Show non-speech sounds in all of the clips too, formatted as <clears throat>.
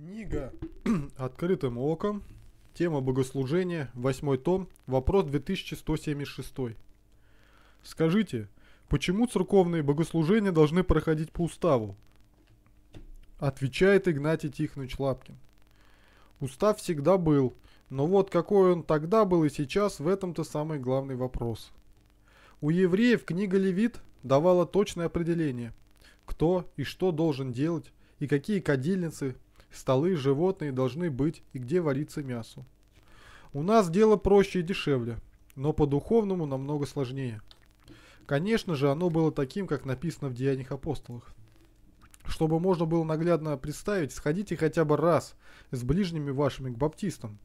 Книга <clears throat> «Открытым оком». Тема богослужения. Восьмой том. Вопрос 2176. Скажите, почему церковные богослужения должны проходить по уставу? Отвечает Игнатий Тихонович Лапкин. Устав всегда был, но вот какой он тогда был и сейчас, в этом-то самый главный вопрос. У евреев книга Левит давала точное определение, кто и что должен делать, и какие кадильницы, столы, животные должны быть и где вариться мясу. У нас дело проще и дешевле, но по-духовному намного сложнее. Конечно же, оно было таким, как написано в Деяниях апостолов. Чтобы можно было наглядно представить, сходите хотя бы раз с ближними вашими к баптистам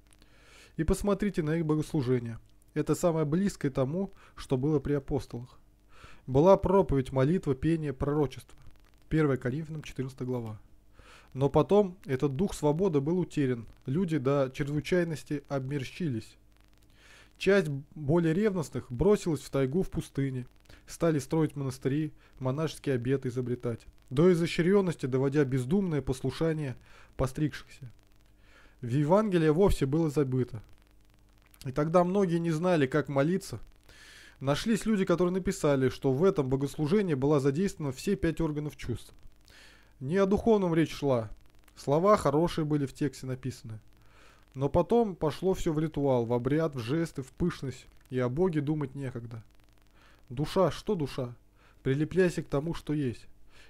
и посмотрите на их богослужение. Это самое близкое тому, что было при апостолах. Была проповедь, молитва, пение, пророчество. 1 Коринфянам 14 глава. Но потом этот дух свободы был утерян, люди до чрезвычайности обмерщились. Часть более ревностных бросилась в тайгу в пустыне, стали строить монастыри, монашеские обеты изобретать, до изощренности доводя бездумное послушание постригшихся. В Евангелие вовсе было забыто. И тогда многие не знали, как молиться. Нашлись люди, которые написали, что в этом богослужении была задействована все пять органов чувств – не о духовном речь шла. Слова хорошие были в тексте написаны. Но потом пошло все в ритуал, в обряд, в жесты, в пышность, и о Боге думать некогда. Душа, что душа? Прилепляйся к тому, что есть.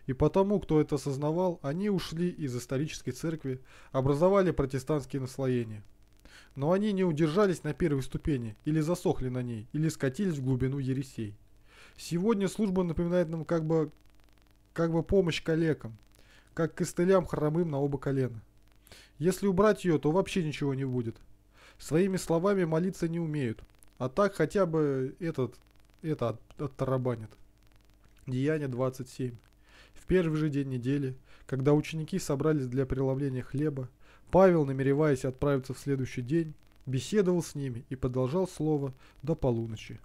И потому, кто это осознавал, они ушли из исторической церкви, образовали протестантские наслоения. Но они не удержались на первой ступени, или засохли на ней, или скатились в глубину ересей. Сегодня служба напоминает нам как бы, как бы помощь коллегам, как костылям хромым на оба колена. Если убрать ее, то вообще ничего не будет. Своими словами молиться не умеют, а так хотя бы этот, это от, оттарабанит. Деяние 27. В первый же день недели, когда ученики собрались для преломления хлеба, Павел, намереваясь отправиться в следующий день, беседовал с ними и продолжал слово до полуночи.